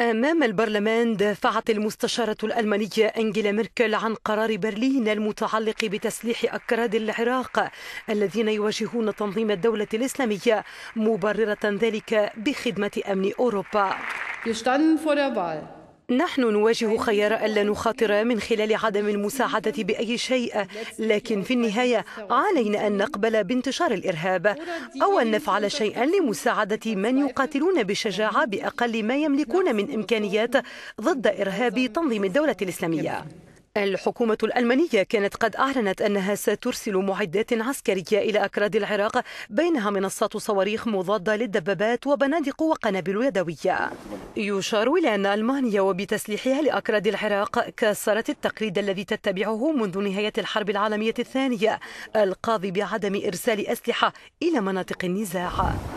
أمام البرلمان دافعت المستشارة الألمانية أنجيلا ميركل عن قرار برلين المتعلق بتسليح أكراد العراق الذين يواجهون تنظيم الدولة الإسلامية مبررة ذلك بخدمة أمن أوروبا. Wir standen vor der Wahl. نحن نواجه خيار ألا نخاطر من خلال عدم المساعدة بأي شيء لكن في النهاية علينا أن نقبل بانتشار الإرهاب أو أن نفعل شيئا لمساعدة من يقاتلون بشجاعة بأقل ما يملكون من إمكانيات ضد إرهاب تنظيم الدولة الإسلامية الحكومة الألمانية كانت قد أعلنت أنها سترسل معدات عسكرية إلى أكراد العراق بينها منصات صواريخ مضادة للدبابات وبنادق وقنابل يدوية يشار إلى أن ألمانيا وبتسليحها لأكراد العراق كسرت التقليد الذي تتبعه منذ نهاية الحرب العالمية الثانية القاضي بعدم إرسال أسلحة إلى مناطق النزاع